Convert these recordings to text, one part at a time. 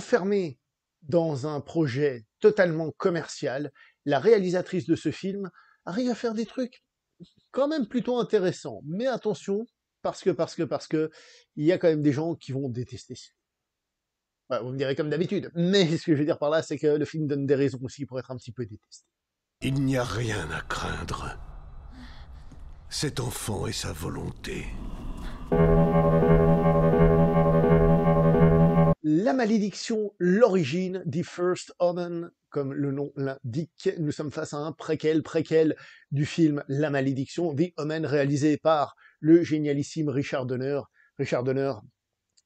enfermée dans un projet totalement commercial, la réalisatrice de ce film arrive à faire des trucs quand même plutôt intéressants. Mais attention, parce que, parce que, parce que, il y a quand même des gens qui vont détester. vous me direz comme d'habitude. Mais ce que je veux dire par là, c'est que le film donne des raisons aussi pour être un petit peu détesté. Il n'y a rien à craindre. Cet enfant et sa volonté. La malédiction, l'origine, The First Omen, comme le nom l'indique, nous sommes face à un préquel, préquel du film La malédiction, The Omen, réalisé par le génialissime Richard Donner. Richard Donner,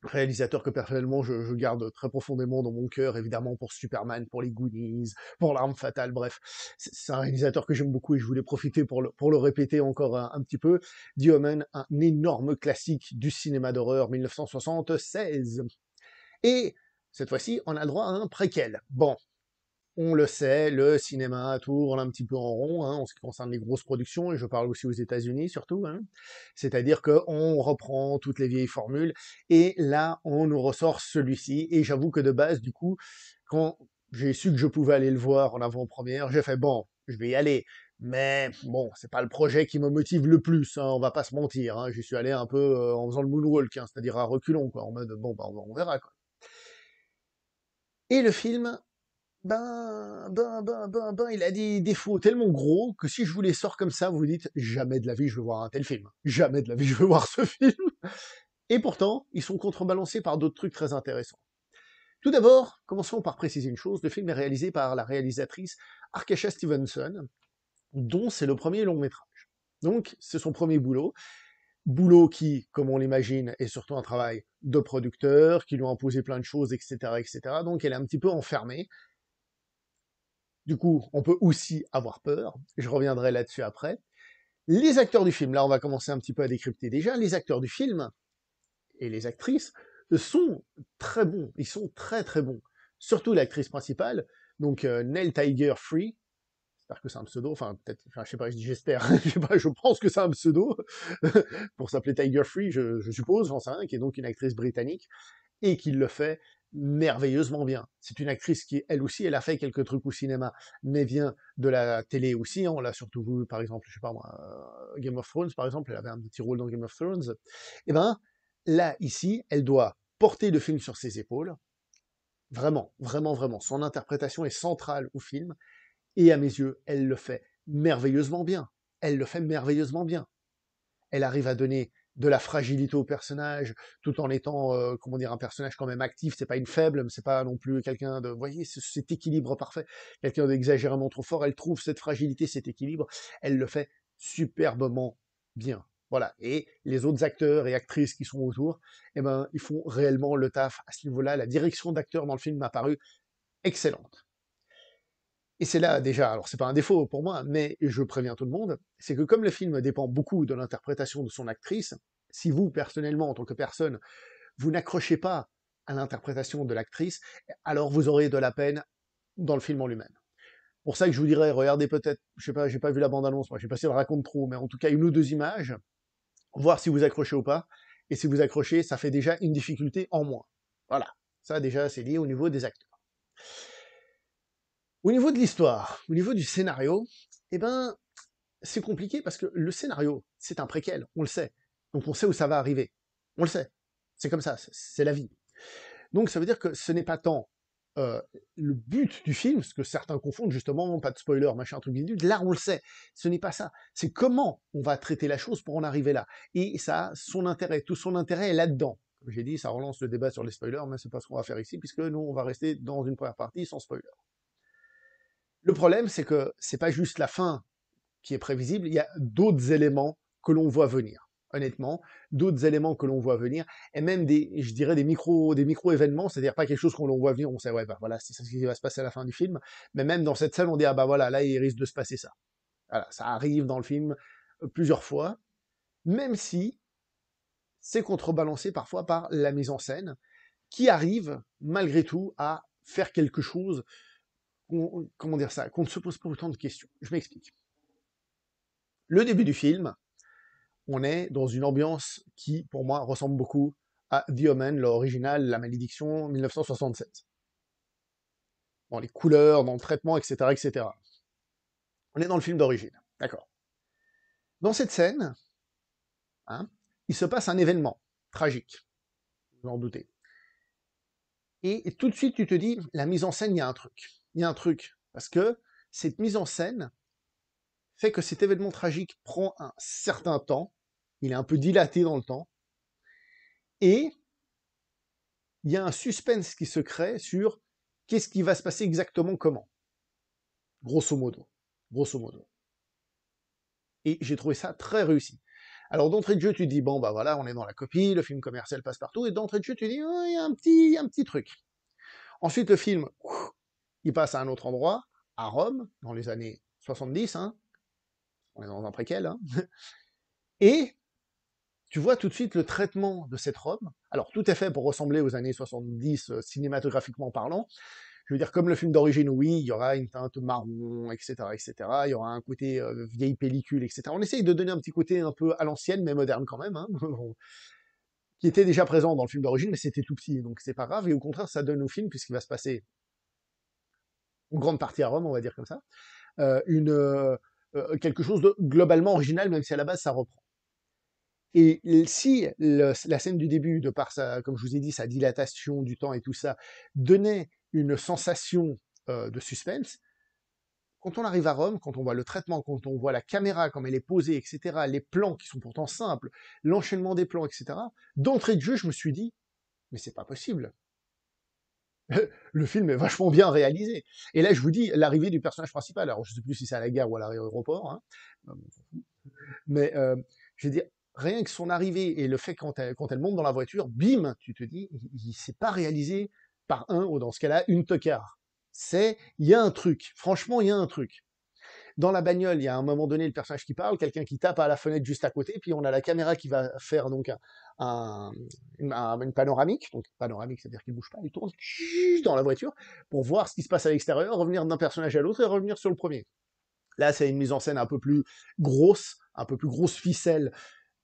réalisateur que personnellement je, garde très profondément dans mon cœur, évidemment pour Superman, pour les Goonies, pour l'arme fatale, bref, c'est un réalisateur que j'aime beaucoup et je voulais profiter pour le, pour le répéter encore un, un petit peu. The Omen, un énorme classique du cinéma d'horreur 1976. Et cette fois-ci, on a droit à un préquel. Bon, on le sait, le cinéma tourne un petit peu en rond hein, en ce qui concerne les grosses productions, et je parle aussi aux États-Unis surtout. Hein. C'est-à-dire qu'on reprend toutes les vieilles formules, et là, on nous ressort celui-ci. Et j'avoue que de base, du coup, quand j'ai su que je pouvais aller le voir en avant-première, j'ai fait bon, je vais y aller. Mais bon, c'est pas le projet qui me motive le plus, hein, on va pas se mentir. J'y suis allé un peu euh, en faisant le moonwalk, c'est-à-dire à reculons, quoi, en mode bon, bah, on verra. Et le film, ben, ben, ben, ben, ben, il a des défauts tellement gros que si je vous les sors comme ça, vous vous dites jamais de la vie je veux voir un tel film, jamais de la vie je veux voir ce film. Et pourtant, ils sont contrebalancés par d'autres trucs très intéressants. Tout d'abord, commençons par préciser une chose, le film est réalisé par la réalisatrice Arkesha Stevenson, dont c'est le premier long métrage. Donc, c'est son premier boulot. Boulot qui, comme on l'imagine, est surtout un travail de producteurs qui lui ont imposé plein de choses, etc., etc. Donc elle est un petit peu enfermée. Du coup, on peut aussi avoir peur. Je reviendrai là-dessus après. Les acteurs du film, là, on va commencer un petit peu à décrypter déjà. Les acteurs du film et les actrices sont très bons. Ils sont très très bons. Surtout l'actrice principale, donc euh, Nell Tiger Free, que c'est un pseudo, enfin peut-être, je sais pas, je j'espère, je pense que c'est un pseudo, pour s'appeler Tiger Free, je, suppose, j'en sais qui est donc une actrice britannique, et qui le fait merveilleusement bien. C'est une actrice qui, elle aussi, elle a fait quelques trucs au cinéma, mais vient de la télé aussi. Hein, on l'a surtout vu, par exemple, je sais pas moi, euh, Game of Thrones, par exemple, elle avait un petit rôle dans Game of Thrones. et eh ben, là, ici, elle doit porter le film sur ses épaules. Vraiment, vraiment, vraiment. Son interprétation est centrale au film. Et à mes yeux, elle le fait merveilleusement bien. Elle le fait merveilleusement bien. Elle arrive à donner de la fragilité au personnage, tout en étant, euh, comment dire, un personnage quand même actif. C'est pas une faible, mais c'est pas non plus quelqu'un de, vous voyez, cet équilibre parfait. Quelqu'un d'exagérément trop fort. Elle trouve cette fragilité, cet équilibre. Elle le fait superbement bien. Voilà. Et les autres acteurs et actrices qui sont autour, eh ben, ils font réellement le taf à ce niveau-là. La direction d'acteur dans le film m'a paru excellente. Et c'est là déjà, alors c'est pas un défaut pour moi, mais je préviens tout le monde, c'est que comme le film dépend beaucoup de l'interprétation de son actrice, si vous personnellement en tant que personne, vous n'accrochez pas à l'interprétation de l'actrice, alors vous aurez de la peine dans le film en lui-même. Pour ça que je vous dirais, regardez peut-être, je sais pas, j'ai pas vu la bande-annonce, moi, j'ai sais pas si raconte trop, mais en tout cas une ou deux images, voir si vous accrochez ou pas, et si vous accrochez, ça fait déjà une difficulté en moins. Voilà, ça déjà c'est lié au niveau des acteurs. Au niveau de l'histoire, au niveau du scénario, eh ben, c'est compliqué parce que le scénario, c'est un préquel, on le sait. Donc on sait où ça va arriver. On le sait. C'est comme ça, c'est la vie. Donc ça veut dire que ce n'est pas tant euh, le but du film, ce que certains confondent justement, pas de spoiler, machin, truc bidule, là on le sait, ce n'est pas ça. C'est comment on va traiter la chose pour en arriver là. Et ça son intérêt, tout son intérêt est là-dedans. Comme j'ai dit, ça relance le débat sur les spoilers, mais c'est pas ce qu'on va faire ici, puisque nous on va rester dans une première partie sans spoiler. Le problème, c'est que c'est pas juste la fin qui est prévisible, il y a d'autres éléments que l'on voit venir, honnêtement, d'autres éléments que l'on voit venir, et même des, je dirais, des micro, des micro-événements, c'est-à-dire pas quelque chose qu'on l'on voit venir, on sait, ouais, bah voilà, c'est ce qui va se passer à la fin du film, mais même dans cette salle, on dit, ah bah voilà, là, il risque de se passer ça. Voilà, ça arrive dans le film euh, plusieurs fois, même si c'est contrebalancé parfois par la mise en scène, qui arrive, malgré tout, à faire quelque chose comment dire ça, qu'on ne se pose pas autant de questions. Je m'explique. Le début du film, on est dans une ambiance qui, pour moi, ressemble beaucoup à The Omen, l'original, La Malédiction, 1967. Dans les couleurs, dans le traitement, etc., etc. On est dans le film d'origine, d'accord. Dans cette scène, hein, il se passe un événement tragique, vous en doutez. Et tout de suite, tu te dis, la mise en scène, il y a un truc il y a un truc. Parce que cette mise en scène fait que cet événement tragique prend un certain temps. Il est un peu dilaté dans le temps. Et il y a un suspense qui se crée sur qu'est-ce qui va se passer exactement comment. Grosso modo. Grosso modo. Et j'ai trouvé ça très réussi. Alors d'entrée de jeu, tu dis, bon bah voilà, on est dans la copie, le film commercial passe partout, et d'entrée de jeu, tu dis, oh, il y a un petit, un petit truc. Ensuite, le film il passe à un autre endroit, à Rome, dans les années 70, hein. on est dans un préquel, hein. et tu vois tout de suite le traitement de cette Rome. Alors, tout est fait pour ressembler aux années 70 euh, cinématographiquement parlant. Je veux dire, comme le film d'origine, oui, il y aura une teinte marron, etc., etc. Il y aura un côté euh, vieille pellicule, etc. On essaye de donner un petit côté un peu à l'ancienne, mais moderne quand même, hein. qui était déjà présent dans le film d'origine, mais c'était tout petit, donc c'est pas grave. Et au contraire, ça donne au film, puisqu'il va se passer en grande partie à Rome, on va dire comme ça, euh, une, euh, euh, quelque chose de globalement original, même si à la base ça reprend. Et si la scène du début, de par sa, comme je vous ai dit, sa dilatation du temps et tout ça, donnait une sensation de suspense, quand on arrive à Rome, quand on voit le traitement, quand on voit la caméra, comme elle est posée, etc., les plans qui sont pourtant simples, l'enchaînement des plans, etc., d'entrée de jeu, je me suis dit, mais c'est pas possible. le film est vachement bien réalisé. Et là, je vous dis, l'arrivée du personnage principal, alors je sais plus si c'est à la gare ou à l'aéroport, hein, euh, mais euh, je veux dire, rien que son arrivée et le fait quand elle, monte dans la voiture, bim, tu te dis, il, s'est pas réalisé par un, ou dans ce cas-là, une tocard. C'est, il y a un truc, franchement, il y a un truc. Dans la bagnole, il y a à un moment donné le personnage qui parle, quelqu'un qui tape à la fenêtre juste à côté, puis on a la caméra qui va faire donc une panoramique, donc panoramique, c'est-à-dire qu'il bouge pas, il tourne dans la voiture pour voir ce qui se passe à l'extérieur, revenir d'un personnage à l'autre et revenir sur le premier. Là, c'est une mise en scène un peu plus grosse, un peu plus grosse ficelle.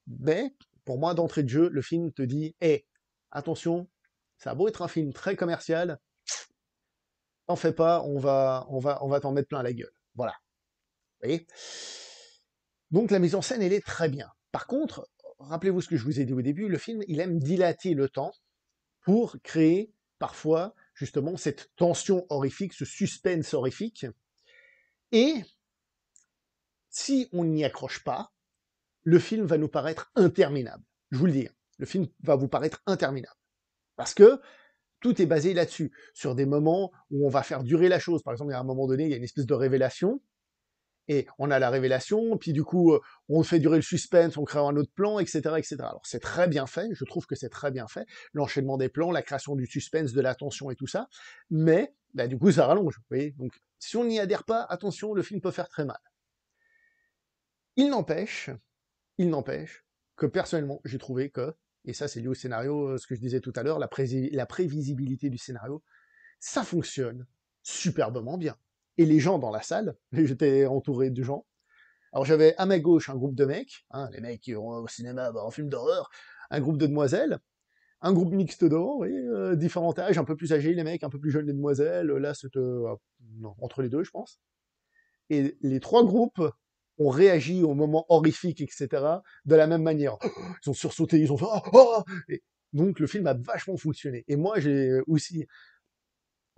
Mais pour moi, d'entrée de jeu, le film te dit hé, attention, ça a beau être un film très commercial, t'en fais pas, on va, on va, on va t'en mettre plein la gueule. Voilà. Donc la mise en scène, elle est très bien. Par contre, rappelez-vous ce que je vous ai dit au début, le film, il aime dilater le temps pour créer parfois justement cette tension horrifique, ce suspense horrifique. Et si on n'y accroche pas, le film va nous paraître interminable. Je vous le dis, le film va vous paraître interminable. Parce que tout est basé là-dessus, sur des moments où on va faire durer la chose. Par exemple, il y a un moment donné, il y a une espèce de révélation, et on a la révélation, puis du coup, euh, on fait durer le suspense, on crée un autre plan, etc., etc. Alors c'est très bien fait, je trouve que c'est très bien fait, l'enchaînement des plans, la création du suspense, de l'attention et tout ça, mais bah, du coup, ça rallonge, vous voyez. Donc si on n'y adhère pas, attention, le film peut faire très mal. Il n'empêche, il n'empêche que personnellement, j'ai trouvé que, et ça c'est lié au scénario, euh, ce que je disais tout à l'heure, la prévisibilité du scénario, ça fonctionne superbement bien et les gens dans la salle. J'étais entouré de gens. Alors j'avais à ma gauche un groupe de mecs, hein, les mecs qui vont au cinéma voir un film d'horreur, un groupe de demoiselles, un groupe mixte d'or, euh, différents âges, un peu plus âgés les mecs, un peu plus jeunes les demoiselles, là c'était euh, entre les deux je pense. Et les trois groupes ont réagi au moment horrifique, etc., de la même manière. Ils ont sursauté, ils ont fait oh, oh, oh, donc le film a vachement fonctionné. Et moi j'ai aussi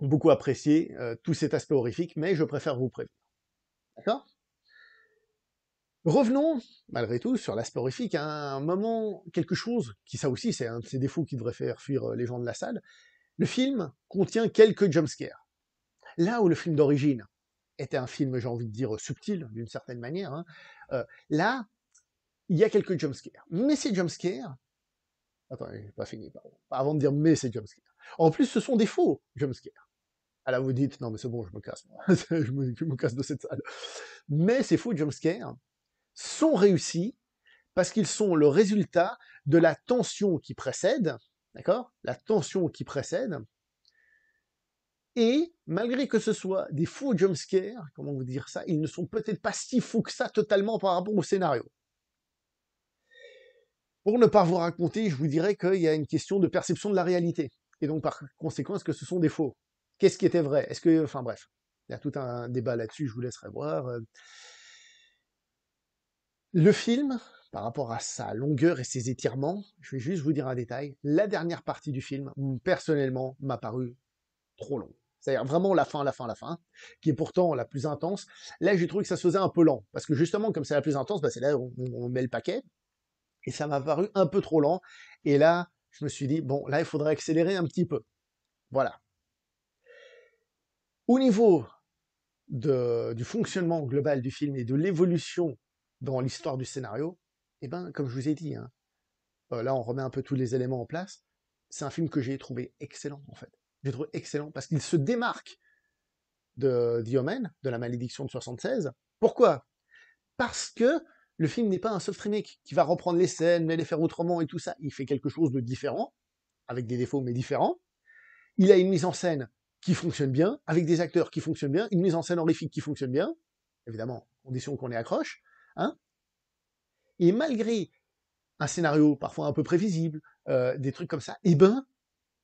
beaucoup apprécié euh, tout cet aspect horrifique, mais je préfère vous prévenir. D'accord Revenons, malgré tout, sur l'aspect horrifique, à un moment, quelque chose, qui ça aussi c'est un de ces défauts qui devrait faire fuir euh, les gens de la salle, le film contient quelques jumpscares. Là où le film d'origine était un film, j'ai envie de dire, subtil, d'une certaine manière, hein, euh, là, il y a quelques jumpscares. Mais ces jumpscares, Attends, j'ai pas fini, Avant de dire mais ces jumpscares... En plus, ce sont des faux jumpscares. Alors ah vous dites, non mais c'est bon, je me casse, je, me, casse de cette salle. Mais ces faux jumpscares sont réussis parce qu'ils sont le résultat de la tension qui précède, d'accord La tension qui précède. Et malgré que ce soit des faux jumpscares, comment vous dire ça, ils ne sont peut-être pas si faux que ça totalement par rapport au scénario. Pour ne pas vous raconter, je vous dirais qu'il y a une question de perception de la réalité. Et donc par conséquence que ce sont des faux Qu'est-ce qui était vrai Est-ce que, enfin bref, il y a tout un débat là-dessus, je vous laisserai voir. Euh. Le film, par rapport à sa longueur et ses étirements, je vais juste vous dire un détail. La dernière partie du film, personnellement, m'a paru trop long. C'est-à-dire vraiment la fin, la fin, la fin, qui est pourtant la plus intense. Là, j'ai trouvé que ça se faisait un peu lent, parce que justement, comme c'est la plus intense, bah, c'est là où on, on met le paquet, et ça m'a paru un peu trop lent. Et là, je me suis dit, bon, là, il faudrait accélérer un petit peu. Voilà. Au niveau du fonctionnement global du film et de l'évolution dans l'histoire du scénario, eh ben, comme je vous ai dit, hein, euh, là on remet un peu tous les éléments en place, c'est un film que j'ai trouvé excellent en fait. J'ai trouvé excellent parce qu'il se démarque de Diomen, de la malédiction de 76. Pourquoi Parce que le film n'est pas un soft remake qui va reprendre les scènes, mais les faire autrement et tout ça. Il fait quelque chose de différent, avec des défauts mais différents. Il a une mise en scène qui fonctionne bien, avec des acteurs qui fonctionnent bien, une mise en scène horrifique qui fonctionne bien, évidemment, condition qu'on est accroche, hein et malgré un scénario parfois un peu prévisible, euh, des trucs comme ça, et eh ben,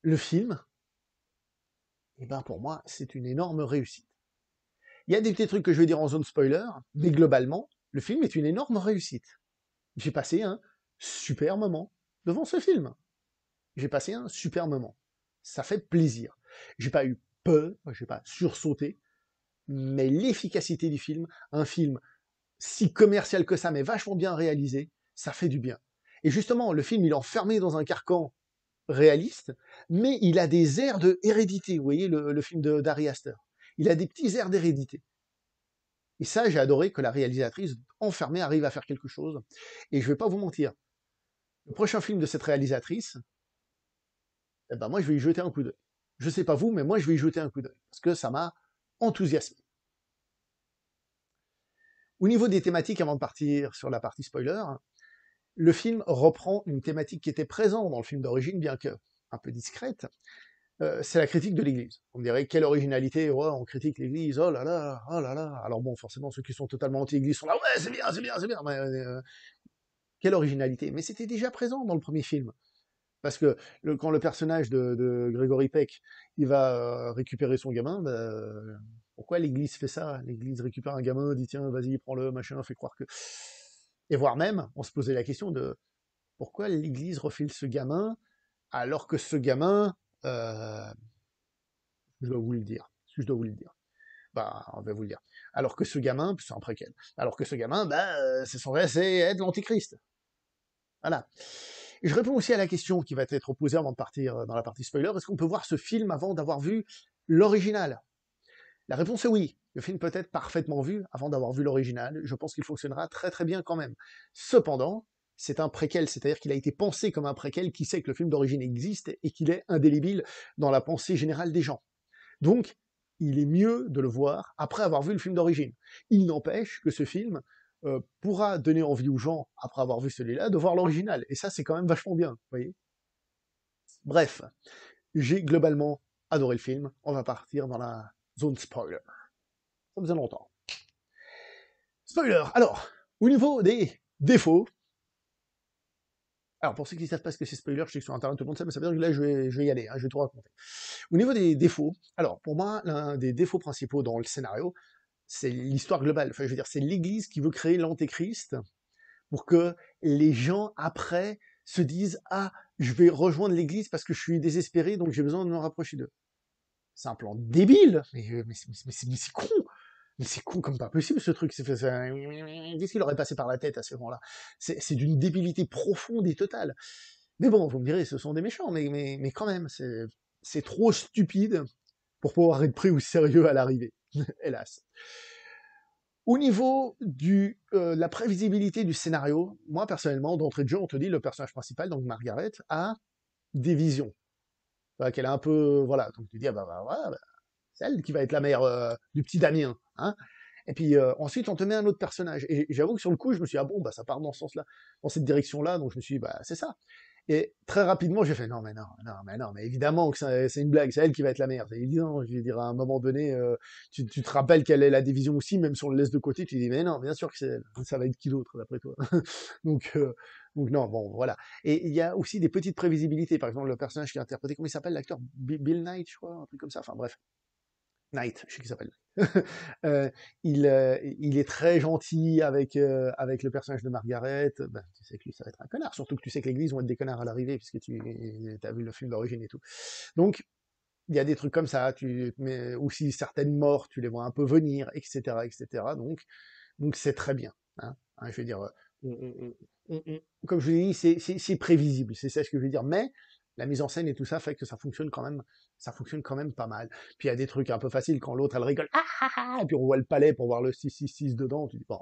le film, et eh ben, pour moi, c'est une énorme réussite. Il y a des petits trucs que je vais dire en zone spoiler, mais globalement, le film est une énorme réussite. J'ai passé un super moment devant ce film. J'ai passé un super moment. Ça fait plaisir. J'ai pas eu peu, je sais pas, sursauter. Mais l'efficacité du film, un film si commercial que ça, mais vachement bien réalisé, ça fait du bien. Et justement, le film, il est enfermé dans un carcan réaliste, mais il a des airs de hérédité. Vous voyez le, film de d'Ari Aster. Il a des petits airs d'hérédité. Et ça, j'ai adoré que la réalisatrice enfermée arrive à faire quelque chose. Et je ne vais pas vous mentir, le prochain film de cette réalisatrice, eh ben moi, je vais y jeter un coup d'œil. Je ne sais pas vous, mais moi je vais y jeter un coup d'œil parce que ça m'a enthousiasmé. Au niveau des thématiques, avant de partir sur la partie spoiler, le film reprend une thématique qui était présente dans le film d'origine, bien que un peu discrète. Euh, c'est la critique de l'Église. On dirait quelle originalité, on critique l'Église, oh là là, oh là là. Alors bon, forcément, ceux qui sont totalement anti-Église sont là, ouais, c'est bien, c'est bien, c'est bien. Mais, euh, quelle originalité. Mais c'était déjà présent dans le premier film. Parce que quand le personnage de, Grégory Peck, il va euh, récupérer son gamin, bah, euh, pourquoi l'Église fait ça L'Église récupère un gamin, dit tiens, vas-y, prends-le, machin, fait croire que... Et voire même, on se posait la question de pourquoi l'Église refile ce gamin alors que ce gamin... Euh, je dois vous le dire. Je dois vous le dire. Bah, on va vous le dire. Alors que ce gamin, c'est un préquel, alors que ce gamin, bah, c'est son vrai, c'est être l'antichrist. Voilà je réponds aussi à la question qui va être posée avant de partir euh, dans la partie spoiler, est-ce qu'on peut voir ce film avant d'avoir vu l'original La réponse est oui. Le film peut être parfaitement vu avant d'avoir vu l'original. Je pense qu'il fonctionnera très très bien quand même. Cependant, c'est un préquel, c'est-à-dire qu'il a été pensé comme un préquel qui sait que le film d'origine existe et qu'il est indélébile dans la pensée générale des gens. Donc, il est mieux de le voir après avoir vu le film d'origine. Il n'empêche que ce film euh, pourra donner envie aux gens, après avoir vu celui-là, de voir l'original. Et ça, c'est quand même vachement bien, vous voyez. Bref, j'ai globalement adoré le film. On va partir dans la zone spoiler. Ça faisait longtemps. Spoiler Alors, au niveau des défauts, alors, pour ceux qui ne savent pas ce que c'est spoiler, je sais que sur Internet tout le monde sait, mais ça veut dire que là, je vais, y aller, hein, je vais tout raconter. Au niveau des défauts, alors, pour moi, l'un des défauts principaux dans le scénario, c'est l'histoire globale. Enfin, je veux dire, c'est l'Église qui veut créer l'antéchrist pour que les gens après se disent ah je vais rejoindre l'Église parce que je suis désespéré donc j'ai besoin de me rapprocher d'eux. C'est un plan débile, euh, mais, c'est con. Mais c'est con comme pas possible ce truc. Qu'est-ce qu'il aurait passé par la tête à ce moment-là C'est d'une débilité profonde et totale. Mais bon, vous me direz, ce sont des méchants, mais, mais quand même, c'est trop stupide pour pouvoir être pris au sérieux à l'arrivée. hélas. Au niveau de euh, la prévisibilité du scénario, moi personnellement, d'entrée de jeu, on te dit le personnage principal, donc Margaret, a des visions. qu'elle a un peu. Voilà, donc tu dis, ah bah, bah, bah qui va être la mère euh, du petit Damien. Hein et puis euh, ensuite, on te met un autre personnage. Et j'avoue que sur le coup, je me suis dit, ah bon, bah, ça part dans ce sens-là, dans cette direction-là, donc je me suis dit, bah, c'est ça. Et très rapidement, j'ai fait non, mais non, non, mais non, mais évidemment que c'est une blague, c'est elle qui va être la merde. Et il je lui dire, à un moment donné, euh, tu, te rappelles qu'elle est la division aussi, même si on le laisse de côté, tu dis mais non, bien sûr que c'est ça va être qui d'autre d'après toi. donc, euh, donc non, bon, voilà. Et il y a aussi des petites prévisibilités, par exemple le personnage qui est interprété, comment il s'appelle l'acteur Bill Knight, je crois, un truc comme ça, enfin bref. Knight, je sais qu'il s'appelle. Euh, il, euh, il, est très gentil avec, euh, avec le personnage de Margaret. Ben, tu sais que lui, ça va être un connard. Surtout que tu sais que l'église vont être des connards à l'arrivée, puisque tu as vu le film d'origine et tout. Donc, il y a des trucs comme ça. Tu, mais aussi certaines morts, tu les vois un peu venir, etc. etc. Donc, donc c'est très bien. Hein. je veux dire, comme je l'ai dit, c'est prévisible. C'est ça ce que je veux dire. Mais la mise en scène et tout ça fait que ça fonctionne quand même, ça fonctionne quand même pas mal. Puis il y a des trucs un peu faciles quand l'autre elle rigole, ah, ah, ah, et puis on voit le palais pour voir le 666 dedans, tu dis bon.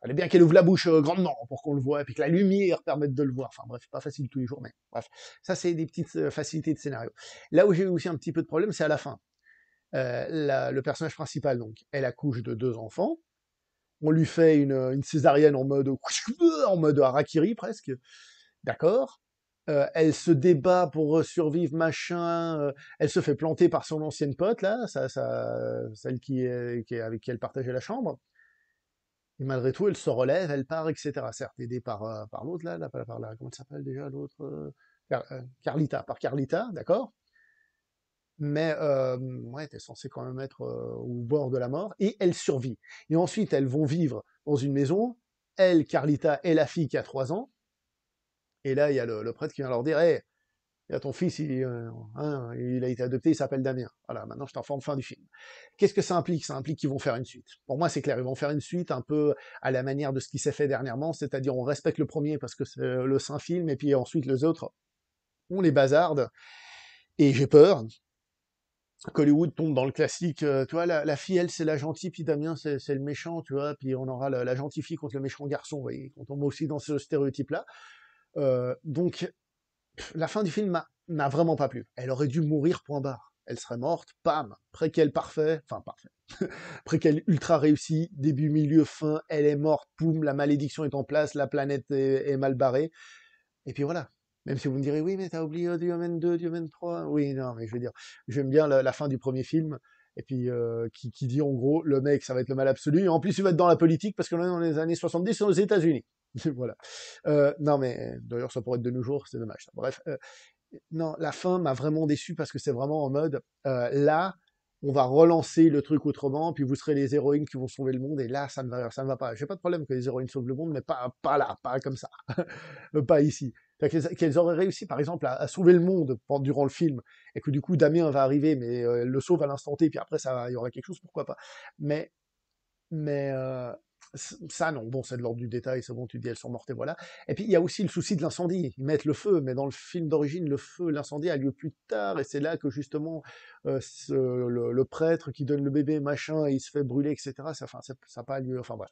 Fallait bien qu'elle ouvre la bouche euh, grandement pour qu'on le voit, et puis que la lumière permette de le voir. Enfin bref, pas facile tous les jours, mais bref. Ça, c'est des petites euh, facilités de scénario. Là où j'ai eu aussi un petit peu de problème, c'est à la fin. Euh, le personnage principal, donc, elle accouche de deux enfants. On lui fait une, une césarienne en mode en mode harakiri presque. D'accord euh, elle se débat pour euh, survivre, machin. Euh, elle se fait planter par son ancienne pote, là, celle qui est, avec qui elle partageait la chambre. Et malgré tout, elle se relève, elle part, etc. Certes, aidée par, par l'autre, là, par la, comment s'appelle déjà, l'autre Carlita, par Carlita, d'accord mais ouais, est censée quand même être au bord de la mort, et elle survit. Et ensuite, elles vont vivre dans une maison, elle, Carlita, et la fille qui a 3 ans, et là, il y a le, prêtre qui vient leur dire, hey, eh, eh, il y a ton fils, euh, hein, il, a été adopté, il s'appelle Damien. Voilà, maintenant je t'informe, fin du film. Qu'est-ce que ça implique Ça implique qu'ils vont faire une suite. Pour moi, c'est clair, ils vont faire une suite un peu à la manière de ce qui s'est fait dernièrement, c'est-à-dire on respecte le premier parce que c'est le saint film, et puis ensuite les autres, on les bazarde. Et j'ai peur qu'Hollywood tombe dans le classique, euh, tu vois, la, fille, elle, c'est la gentille, puis Damien, c'est le méchant, tu vois, puis on aura la, gentille fille contre le méchant garçon, vous voyez, on tombe aussi dans ce stéréotype-là. Euh, donc, la fin du film m'a vraiment pas plu. Elle aurait dû mourir point barre. Elle serait morte, pam, qu'elle parfait, enfin parfait, qu'elle ultra réussi, début, milieu, fin, elle est morte, poum, la malédiction est en place, la planète est, mal barrée. Et puis voilà, même si vous me direz, oui, mais t'as oublié Diomène 2, Diomène 3. Oui, non, mais je veux dire, j'aime bien la, fin du premier film, et puis euh, qui, dit en gros, le mec, ça va être le mal absolu, et en plus, il va être dans la politique, parce que est dans les années 70 aux États-Unis. voilà. Euh, non, mais d'ailleurs, ça pourrait être de nos jours, c'est dommage. Bref, euh, non, la fin m'a vraiment déçu parce que c'est vraiment en mode euh, là, on va relancer le truc autrement, puis vous serez les héroïnes qui vont sauver le monde, et là, ça ne va, ça ne va pas. J'ai pas de problème que les héroïnes sauvent le monde, mais pas, là, pas comme ça, pas ici. Qu'elles auraient réussi, par exemple, à, sauver le monde durant le film, et que du coup, Damien va arriver, mais elle le sauve à l'instant T, puis après, ça, il y aura quelque chose, pourquoi pas. Mais, mais ça non, bon c'est de l'ordre du détail, c'est bon, tu dis elles sont mortes et voilà. Et puis il y a aussi le souci de l'incendie, ils mettent le feu, mais dans le film d'origine, le feu, l'incendie a lieu plus tard, et c'est là que justement euh, le, prêtre qui donne le bébé, machin, il se fait brûler, etc. Ça, ça n'a pas lieu, enfin bref,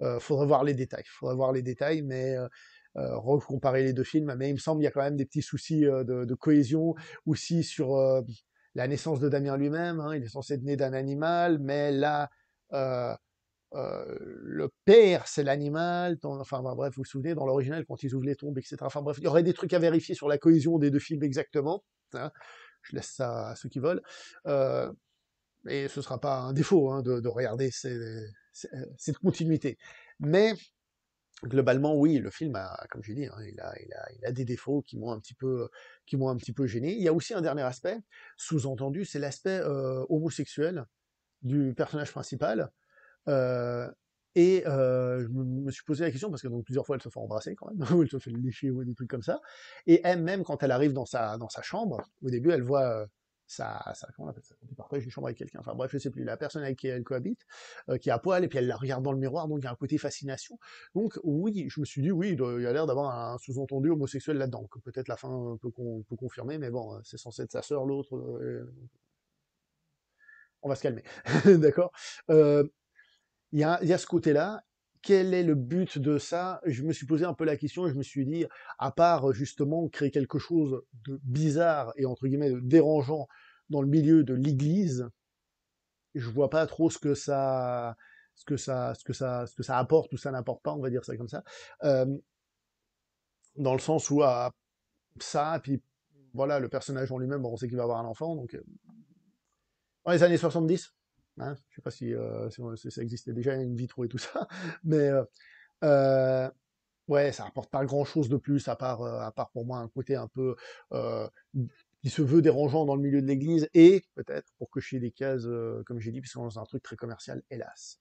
Euh, faudrait voir les détails, faudrait voir les détails, mais... Euh, euh, comparer les deux films, mais il me semble qu'il y a quand même des petits soucis de, cohésion aussi sur la naissance de Damien lui-même. Hein. il est censé être d'un animal, mais là, le père, c'est l'animal. Enfin, bah, bref, vous vous souvenez, dans l'original, quand ils ouvrent les tombes, etc. Enfin, bref, il y aurait des trucs à vérifier sur la cohésion des deux films exactement. Hein. Je laisse ça à ceux qui veulent. et ce ne sera pas un défaut hein, de, regarder euh, cette continuité. Mais globalement, oui, le film a, comme je dis, hein, il, a, des défauts qui m'ont un petit peu, qui m'ont un petit peu gêné. Il y a aussi un dernier aspect, sous-entendu, c'est l'aspect homosexuel du personnage principal. Euh, et euh, je me suis posé la question parce que donc plusieurs fois elle se fait embrasser quand même, ou elle se fait lécher ou des trucs comme ça. Et elle même quand elle arrive dans sa dans sa chambre, au début elle voit ça, euh, ça, comment on appelle ça parfois j'ai une chambre avec quelqu'un. Enfin bref, je sais plus. La personne avec qui elle cohabite, qui a poil, et puis elle la regarde dans le miroir, donc il y a un côté fascination. Donc oui, je me suis dit, oui, il, y a l'air d'avoir un sous-entendu homosexuel là-dedans, que peut-être la fin peut, peut confirmer, mais bon, c'est censé être sa sœur, l'autre. on va se calmer, d'accord euh, il y a, ce côté-là quel est le but de ça Je me suis posé un peu la question et je me suis dit, à part euh, justement créer quelque chose de bizarre et entre guillemets de dérangeant dans le milieu de l'Église, je vois pas trop ce que ça, ce que ça, ce que ça, ce que ça apporte ou ça n'apporte pas, on va dire ça comme ça, dans le sens où ça, puis voilà, le personnage en lui-même, on sait qu'il va avoir un enfant, donc euh, dans les années 70, Hein. je ne sais pas si, euh, ça existait déjà, une vitro et tout ça. Mais euh, euh, ouais, ça apporte pas grand-chose de plus, à part, euh, à part pour moi un côté un peu qui se veut dérangeant dans le milieu de l'église et peut-être pour cocher des cases, comme j'ai dit, puisqu'on est dans un truc très commercial, hélas.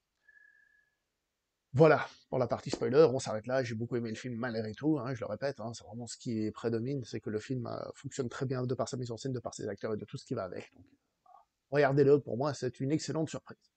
Voilà, pour la partie spoiler, on s'arrête là, j'ai beaucoup aimé le film malgré tout, hein, je le répète, hein. c'est vraiment ce qui prédomine, c'est que le film fonctionne très bien de par sa mise en scène, de par ses acteurs et de tout ce qui va avec. Donc Regardez-le, pour moi, c'est une excellente surprise.